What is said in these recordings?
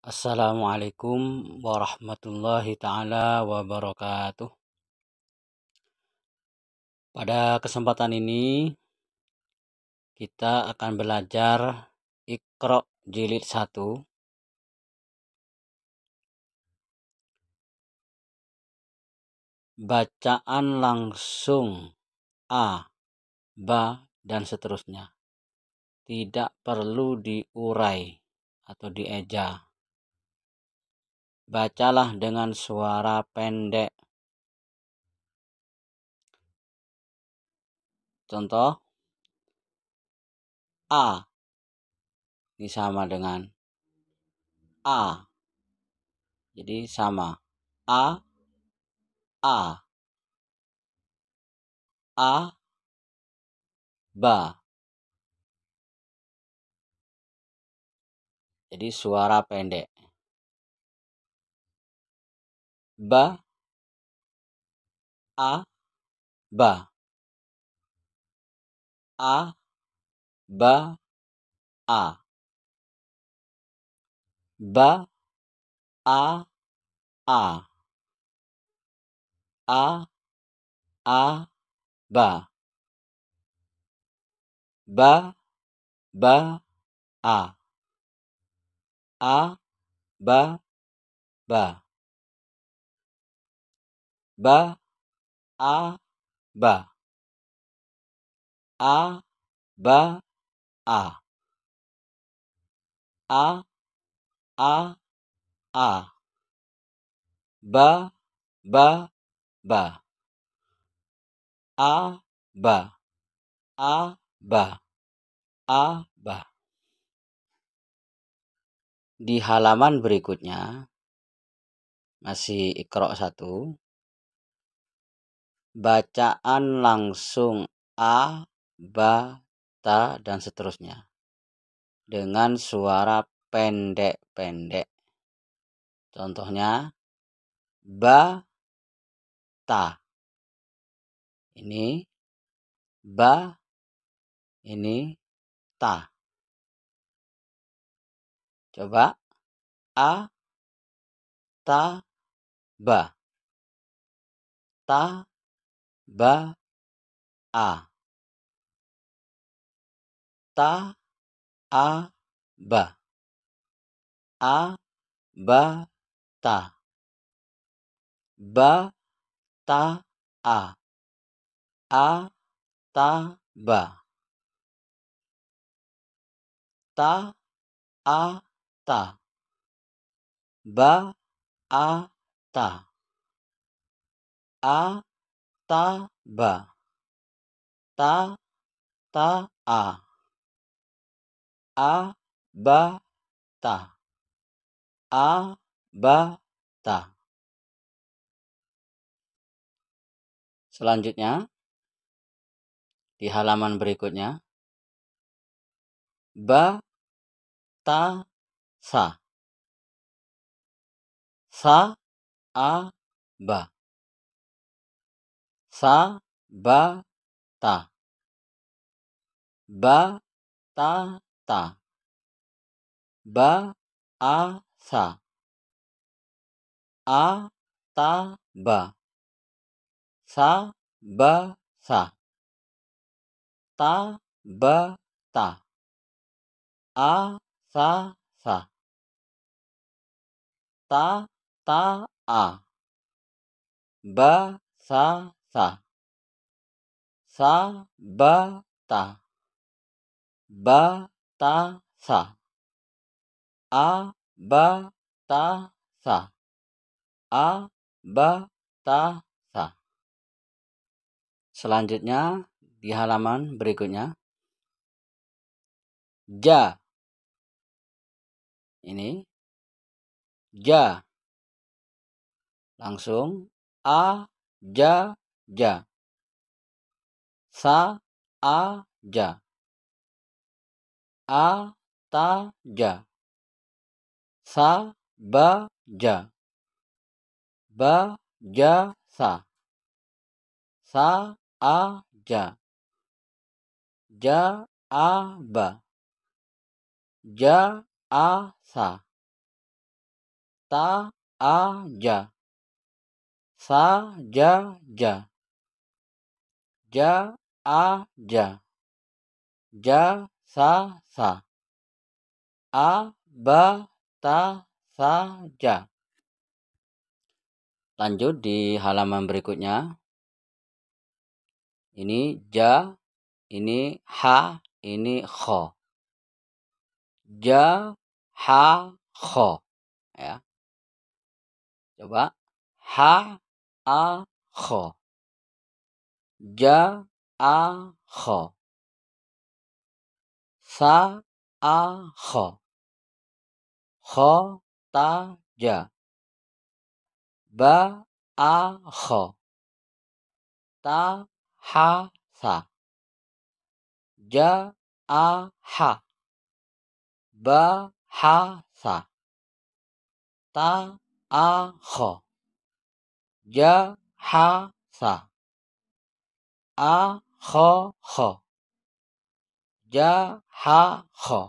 Assalamualaikum warahmatullahi taala wabarakatuh. Pada kesempatan ini kita akan belajar Iqra jilid 1. Bacaan langsung A, ba dan seterusnya. Tidak perlu diurai atau dieja bacalah dengan suara pendek. Contoh A ini sama dengan A. Jadi sama A A A ba. Jadi suara pendek. ba a ba a ba a ba a a a a ba ba ba a a ba ba ba a ba a ba a a a a ba ba ba a ba a ba a ba di halaman berikutnya masih ikrok satu bacaan langsung a, ba, ta, dan seterusnya dengan suara pendek-pendek. Contohnya ba ta. Ini ba ini ta. Coba a ta ba ta ba a ta a ba a ba ta ba ta a a ta ba ta a ta ba a ta a ta ba ta ta a a ba ta a ba ta selanjutnya di halaman berikutnya ba ta sa sa a ba sa ba ta ba ta ta ba a sa a ta ba sa ba sa ta ba ta a sa sa ta ta a ba sa sa sa ba ta ba ta sa a ba ta sa a ba ta sa selanjutnya di halaman berikutnya ja ini ja langsung a ja ja sa a ja a ta ja sa ba ja ba ja sa sa a ja ja a ba ja a sa ta a ja sa ja ja ja a ja ja sa sa a ba ta sa ja lanjut di halaman berikutnya ini ja ini ha ini kho ja ha kho ya coba ha a kho Ja a ho Sa a ho ho ta ja. Ba a ho Ta ha sa. Ja a ha. Ba ha sa. Ta a ho Ja ha sa a ho ho, ja ha ho,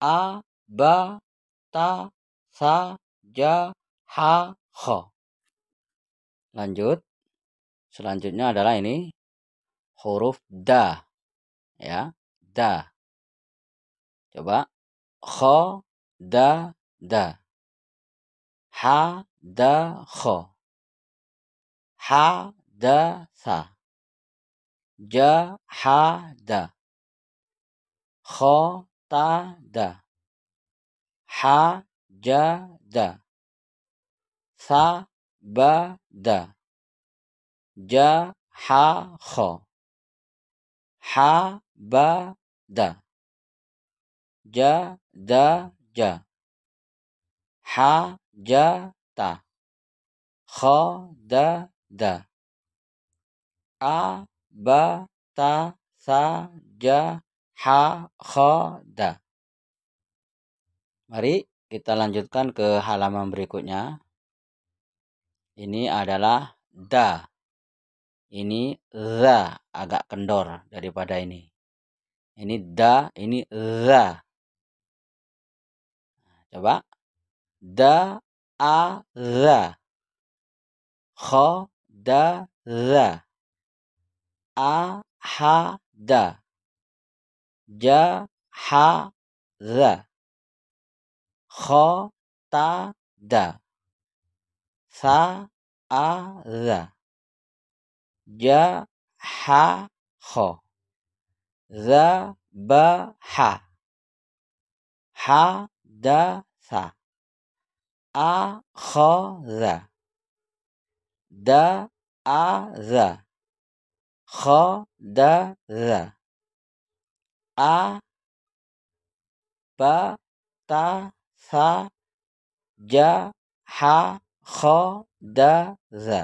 a ba ta sa ja ha ho. lanjut selanjutnya adalah ini huruf da ya da coba kho da da ha da kho ha da sa جحد خاطد حجد ثبد جحخ حبد جدج حجت خدد أ ba ta sa ja ha kha da. Mari kita lanjutkan ke halaman berikutnya. Ini adalah da. Ini za agak kendor daripada ini. Ini da, ini za. Coba. Da a za. khodah da za. αχ χ δ χ δ Χ-τα-δ. Θ-α-δ. χα χ χ ζ δα, χ χ α χ khadadha a ba ta sa ja ha khadadha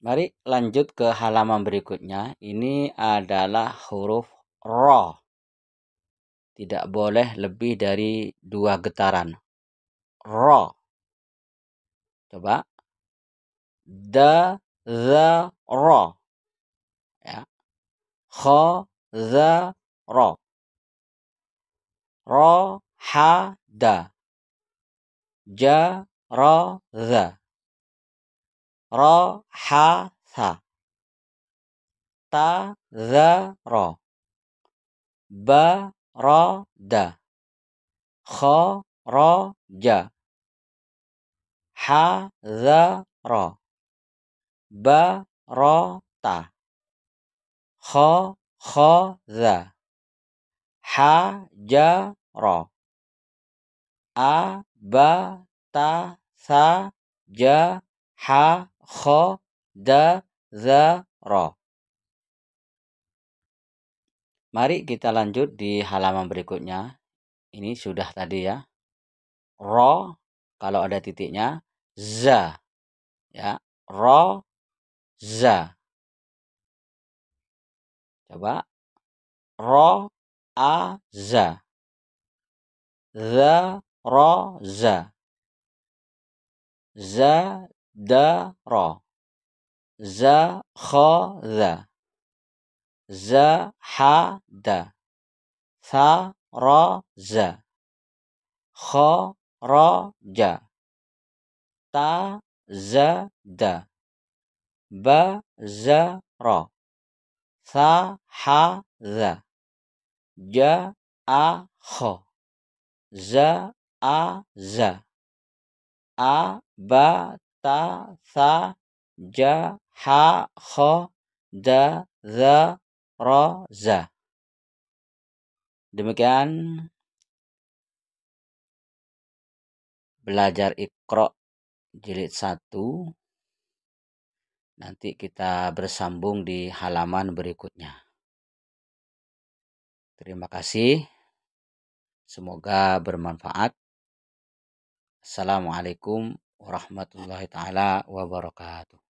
Mari lanjut ke halaman berikutnya. Ini adalah huruf ro. Tidak boleh lebih dari dua getaran. Ro. Coba. Da, the, ro khodha ro ro ha da ja ro dha ro ta dha ba ro da kho ro ja ha dha ba ro ta kha ha hajara Da Za Ra Mari kita lanjut di halaman berikutnya. Ini sudah tadi ya. Ro kalau ada titiknya za ya. Ro za coba ro a za ذا را زا زا دا را زا خا ذا زا حا دا ثا را زا خا را جا تا زا دا با زا را Tha, ha, za. Ja, a, kho. Za, a, za. A, ba, ta, tha, ja, ha, kho, da, za, ra, za. Demikian belajar ikro jilid 1 Nanti kita bersambung di halaman berikutnya. Terima kasih. Semoga bermanfaat. Assalamualaikum warahmatullahi taala wabarakatuh.